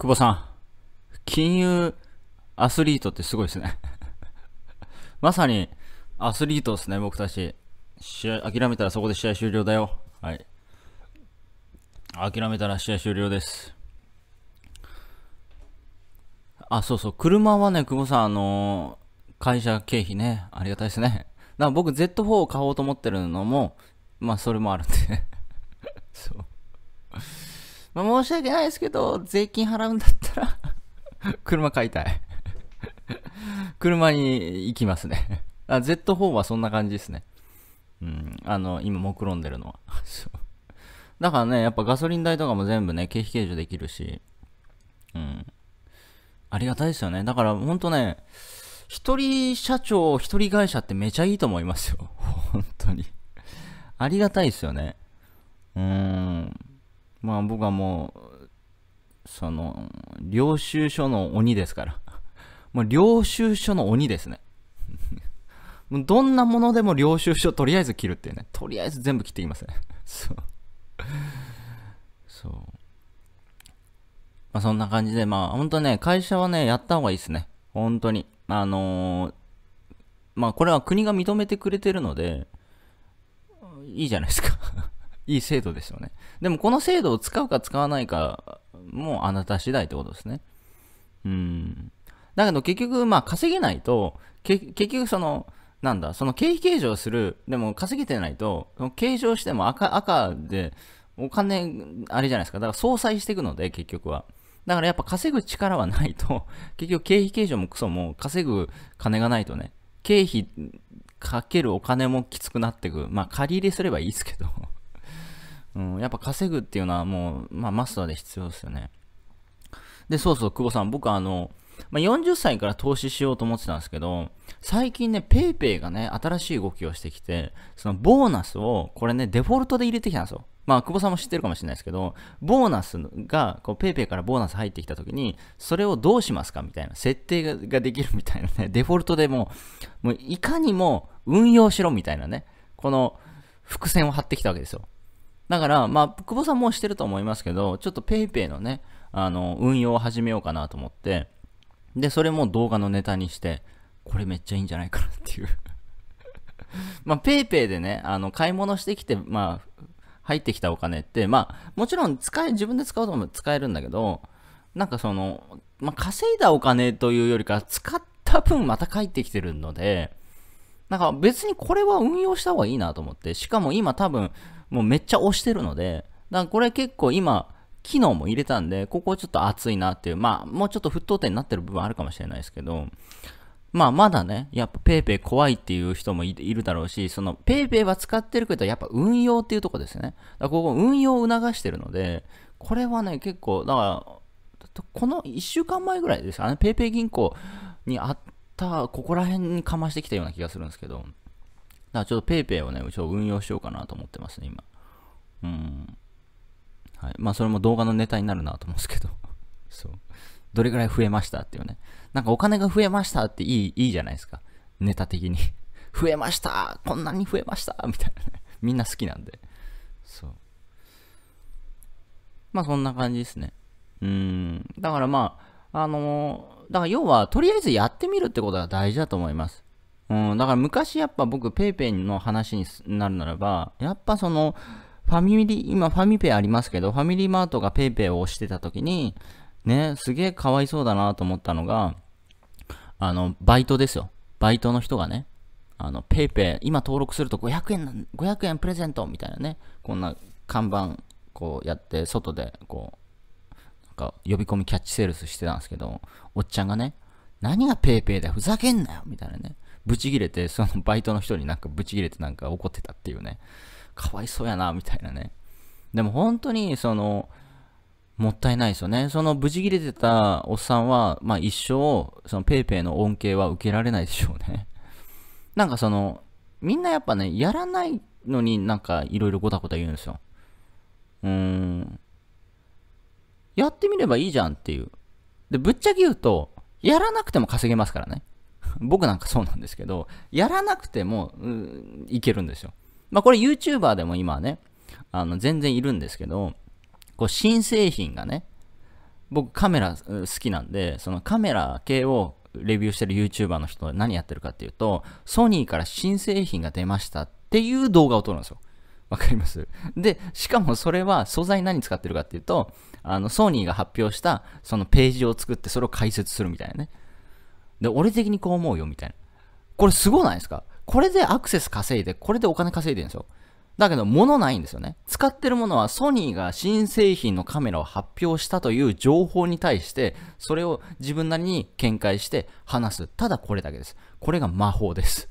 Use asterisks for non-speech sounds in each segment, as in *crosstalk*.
久保さん、金融アスリートってすごいですね *laughs* まさにアスリートですね、僕たち。試合、諦めたらそこで試合終了だよ。はい。諦めたら試合終了です。あ、そうそう、車はね、久保さん、あのー、会社経費ね、ありがたいですね。だから僕 Z4 を買おうと思ってるのも、まあそれもあるんで *laughs* そうまあ、申し訳ないですけど、税金払うんだったら *laughs* 車買いたい *laughs* 車に行きますねあ。Z4 はそんな感じですね。うん、あの、今、目論んでるのは。*laughs* だからね、やっぱガソリン代とかも全部ね、経費計上できるし、うん。ありがたいですよね。だからほんとね、一人社長、一人会社ってめちゃいいと思いますよ。本当に。ありがたいですよね。うーん。まあ僕はもう、その、領収書の鬼ですから。*laughs* もう領収書の鬼ですね。*laughs* どんなものでも領収書とりあえず切るっていうね。とりあえず全部切っていきますね。*laughs* そう。そう。まあそんな感じで、まあ本当ね、会社はね、やった方がいいですね。本当に。あのー、まあこれは国が認めてくれてるので、いいじゃないですかいい制度ですよね。でもこの制度を使うか使わないかもあなた次第ってことですね。うん。だけど結局、まあ稼げないと、結局その、なんだ、その経費計上する、でも稼げてないと、計上しても赤、赤で、お金、あれじゃないですか。だから相殺していくので、結局は。だからやっぱ稼ぐ力はないと、結局経費計上もクソも稼ぐ金がないとね、経費かけるお金もきつくなってく。まあ借り入れすればいいですけどうん、やっぱ稼ぐっていうのはもう、まあ、マスターで必要ですよね。で、そうそう、久保さん、僕あの、まあ、40歳から投資しようと思ってたんですけど、最近ね、PayPay がね、新しい動きをしてきて、そのボーナスを、これね、デフォルトで入れてきたんですよ。まあ、久保さんも知ってるかもしれないですけど、ボーナスが、こう、PayPay からボーナス入ってきたときに、それをどうしますかみたいな、設定ができるみたいなね、*laughs* デフォルトでももういかにも運用しろみたいなね、この伏線を張ってきたわけですよ。だから、まあ、久保さんもしてると思いますけど、ちょっと PayPay のね、あの、運用を始めようかなと思って、で、それも動画のネタにして、これめっちゃいいんじゃないかなっていう *laughs* まあ、PayPay でね、あの、買い物してきて、まあ、入ってきたお金って、まあ、もちろん使え、自分で使うとも使えるんだけど、なんかその、まあ、稼いだお金というよりか、使った分また返ってきてるので、なんか別にこれは運用した方がいいなと思って、しかも今多分、もうめっちゃ押してるので、だからこれ結構今、機能も入れたんで、ここちょっと熱いなっていう、まあ、もうちょっと沸騰点になってる部分あるかもしれないですけど、まあ、まだね、やっぱ PayPay 怖いっていう人もいるだろうし、その PayPay は使ってるけど、やっぱ運用っていうとこですね。だからここ運用を促してるので、これはね、結構、だから、この1週間前ぐらいですかね、PayPay 銀行にあった、ここら辺にかましてきたような気がするんですけど、だからちょっと PayPay をね、ちょっと運用しようかなと思ってますね、今。うん。はい。まあ、それも動画のネタになるなと思うんですけど。*laughs* そう。どれぐらい増えましたっていうね。なんかお金が増えましたっていい、いいじゃないですか。ネタ的に。*laughs* 増えましたこんなに増えましたみたいなね。みんな好きなんで。そう。まあ、そんな感じですね。うん。だからまあ、あのー、だから要は、とりあえずやってみるってことが大事だと思います。うん、だから昔やっぱ僕 PayPay の話になるならば、やっぱその、ファミリー、今ファミペイありますけど、ファミリーマートが PayPay を押してた時に、ね、すげえかわいそうだなと思ったのが、あの、バイトですよ。バイトの人がね、あの、PayPay、今登録すると500円、500円プレゼントみたいなね、こんな看板、こうやって、外で、こう、なんか、呼び込みキャッチセールスしてたんですけど、おっちゃんがね、何が PayPay だよ、ふざけんなよみたいなね。ブチギレて、そのバイトの人になんかブチギレてなんか怒ってたっていうね。かわいそうやな、みたいなね。でも本当に、その、もったいないですよね。そのブチギレてたおっさんは、まあ一生、その paypay の恩恵は受けられないでしょうね。*laughs* なんかその、みんなやっぱね、やらないのになんかいろいろごたごた言うんですよ。うーん。やってみればいいじゃんっていう。で、ぶっちゃけ言うと、やらなくても稼げますからね。僕なんかそうなんですけど、やらなくても、いけるんですよ。まあこれ YouTuber でも今ね、あの、全然いるんですけど、こう、新製品がね、僕カメラ好きなんで、そのカメラ系をレビューしてる YouTuber の人は何やってるかっていうと、ソニーから新製品が出ましたっていう動画を撮るんですよ。わかりますで、しかもそれは素材何使ってるかっていうと、あの、ソニーが発表したそのページを作ってそれを解説するみたいなね。で、俺的にこう思うよ、みたいな。これすごないですかこれでアクセス稼いで、これでお金稼いでるんですよ。だけど、物ないんですよね。使ってるものはソニーが新製品のカメラを発表したという情報に対して、それを自分なりに見解して話す。ただこれだけです。これが魔法です。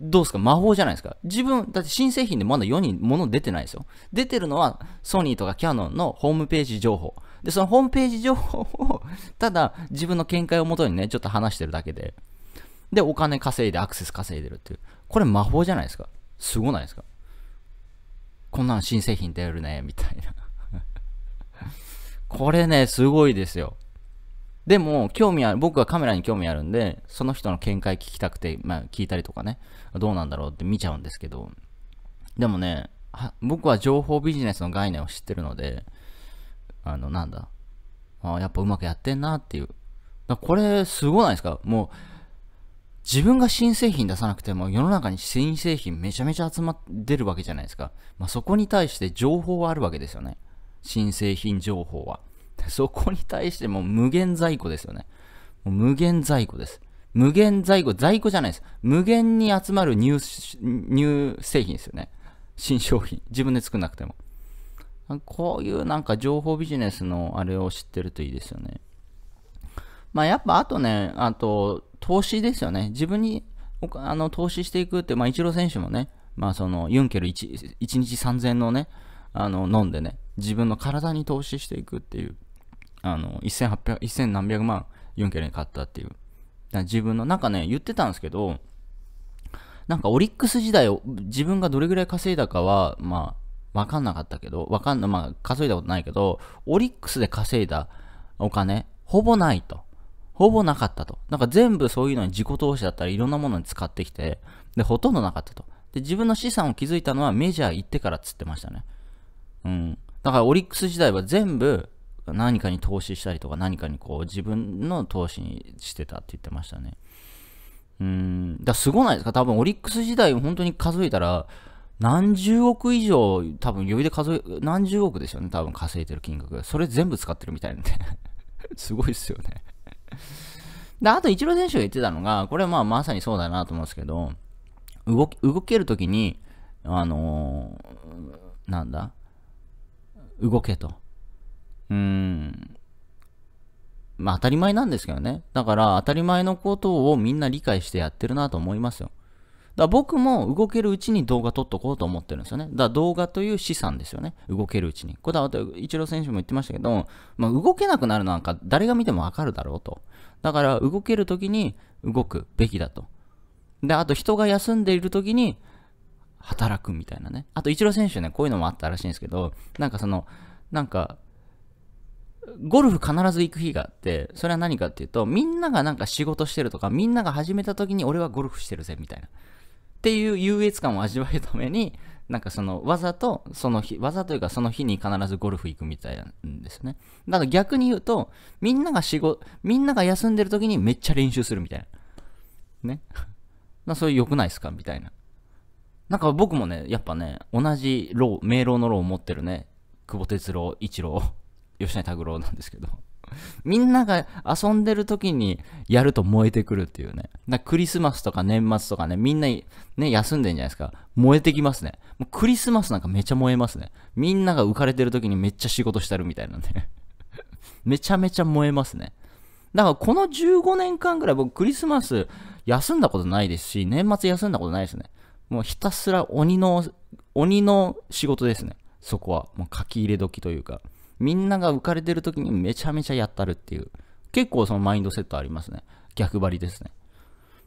どうですか魔法じゃないですか自分、だって新製品でまだ世に物出てないですよ。出てるのはソニーとかキヤノンのホームページ情報。で、そのホームページ情報を *laughs* ただ自分の見解をもとにね、ちょっと話してるだけで。で、お金稼いでアクセス稼いでるっていう。これ魔法じゃないですかすごないですかこんなん新製品出るね、みたいな *laughs* これね、すごいですよ。でも、興味ある、僕がカメラに興味あるんで、その人の見解聞きたくて、まあ、聞いたりとかね、どうなんだろうって見ちゃうんですけど、でもね、僕は情報ビジネスの概念を知ってるので、あの、なんだ、あやっぱうまくやってんなっていう。これ、すごないですかもう、自分が新製品出さなくても世の中に新製品めちゃめちゃ集まってるわけじゃないですか。まあ、そこに対して情報はあるわけですよね。新製品情報は。そこに対しても無限在庫ですよね。無限在庫です。無限在庫、在庫じゃないです。無限に集まるニュー製品ですよね。新商品。自分で作んなくても。こういうなんか情報ビジネスのあれを知ってるといいですよね。まあやっぱあとね、あと投資ですよね。自分にあの投資していくって、まあ一郎選手もね、まあそのユンケル 1, 1日3000のね、あの飲んでね、自分の体に投資していくっていう、あの、1800、1000何百万ユンケルに買ったっていう。自分の、なんかね、言ってたんですけど、なんかオリックス時代を自分がどれぐらい稼いだかは、まあ、わかんなかったけど、わかんな、まあ、稼いだことないけど、オリックスで稼いだお金、ほぼないと。ほぼなかったと。なんか全部そういうのに自己投資だったり、いろんなものに使ってきて、で、ほとんどなかったと。で、自分の資産を築いたのはメジャー行ってからっつってましたね。うん。だからオリックス時代は全部何かに投資したりとか何かにこう自分の投資にしてたって言ってましたね。うん、だすごないですか多分オリックス時代本当に数えたら何十億以上多分余裕で数え、何十億ですよね多分稼いでる金額。それ全部使ってるみたいなんで *laughs* すごいっすよねで、あとイチロー選手が言ってたのが、これはまあまさにそうだなと思うんですけど、動動けるときに、あのー、なんだ動けと。うん。まあ当たり前なんですけどね。だから当たり前のことをみんな理解してやってるなと思いますよ。だ僕も動けるうちに動画撮っとこうと思ってるんですよね。だ動画という資産ですよね。動けるうちに。これはイチロー選手も言ってましたけど、まあ、動けなくなるなんか誰が見てもわかるだろうと。だから動ける時に動くべきだと。で、あと人が休んでいる時に働くみたいなね。あと、イチロー選手ね、こういうのもあったらしいんですけど、なんかその、なんか、ゴルフ必ず行く日があって、それは何かっていうと、みんながなんか仕事してるとか、みんなが始めた時に俺はゴルフしてるぜ、みたいな。っていう優越感を味わえるために、なんかその、わざと、その日、わざというかその日に必ずゴルフ行くみたいなんですね。だから逆に言うと、みんなが仕事、みんなが休んでる時にめっちゃ練習するみたいな。ね。*laughs* そういう良くないですかみたいな。なんか僕もね、やっぱね、同じロー、明朗のロを持ってるね、久保哲郎、一郎、*laughs* 吉成拓郎なんですけど、*laughs* みんなが遊んでる時にやると燃えてくるっていうね。だクリスマスとか年末とかね、みんな、ね、休んでんじゃないですか。燃えてきますね。もうクリスマスなんかめっちゃ燃えますね。みんなが浮かれてる時にめっちゃ仕事してるみたいなんで *laughs* めちゃめちゃ燃えますね。だからこの15年間ぐらい僕クリスマス休んだことないですし、年末休んだことないですね。もうひたすら鬼の、鬼の仕事ですね。そこは。もう書き入れ時というか。みんなが浮かれてる時にめちゃめちゃやったるっていう。結構そのマインドセットありますね。逆張りですね。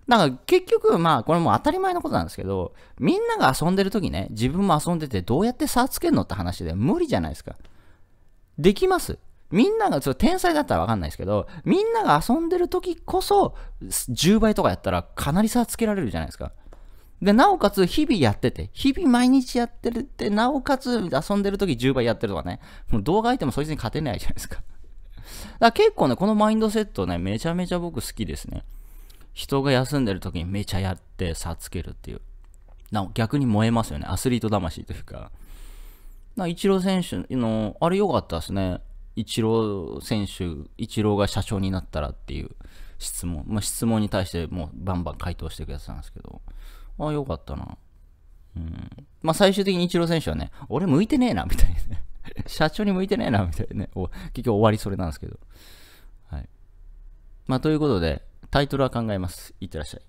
だから結局、まあこれも当たり前のことなんですけど、みんなが遊んでる時ね、自分も遊んでてどうやって差つけるのって話で無理じゃないですか。できますみんなが、天才だったらわかんないですけど、みんなが遊んでる時こそ、10倍とかやったらかなり差つけられるじゃないですか。で、なおかつ日々やってて、日々毎日やってるって、なおかつ遊んでる時10倍やってるとかね、もう動画相手もそいつに勝てないじゃないですか。だから結構ね、このマインドセットね、めちゃめちゃ僕好きですね。人が休んでる時にめちゃやって差つけるっていう。な逆に燃えますよね。アスリート魂というか。なイチロー選手の、あれ良かったですね。イチロー選手、イチローが社長になったらっていう質問。まあ、質問に対してもうバンバン回答してくださったんですけど。ああ、よかったな。うん。まあ、最終的にイチロー選手はね、俺向いてねえな、みたいな、ね。*laughs* 社長に向いてねえな、みたいなね。結局終わりそれなんですけど。はい。まあ、ということで、タイトルは考えます。いってらっしゃい。